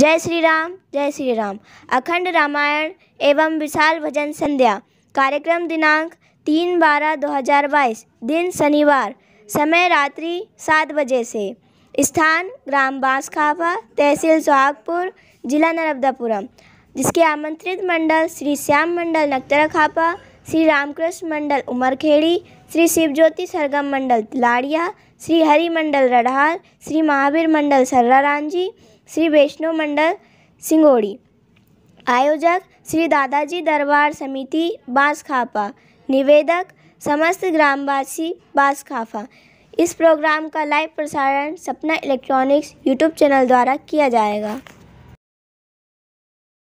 जय श्री राम जय श्री राम अखंड रामायण एवं विशाल भजन संध्या कार्यक्रम दिनांक तीन बारह दो हजार बाईस दिन शनिवार समय रात्रि सात बजे से स्थान ग्राम बांसखाफा तहसील सुहागपुर जिला नर्मदापुरम जिसके आमंत्रित मंडल श्री श्याम मंडल नकतरा खापा श्री रामकृष्ण मंडल उमरखेड़ी श्री शिवज्योति सरगम मंडल तिलाड़िया श्री हरि मंडल रढ़ाल श्री महावीर मंडल रामजी श्री वैष्णव मंडल सिंगोड़ी आयोजक श्री दादाजी दरबार समिति खापा निवेदक समस्त ग्रामवासी बांसखाफा इस प्रोग्राम का लाइव प्रसारण सपना इलेक्ट्रॉनिक्स यूट्यूब चैनल द्वारा किया जाएगा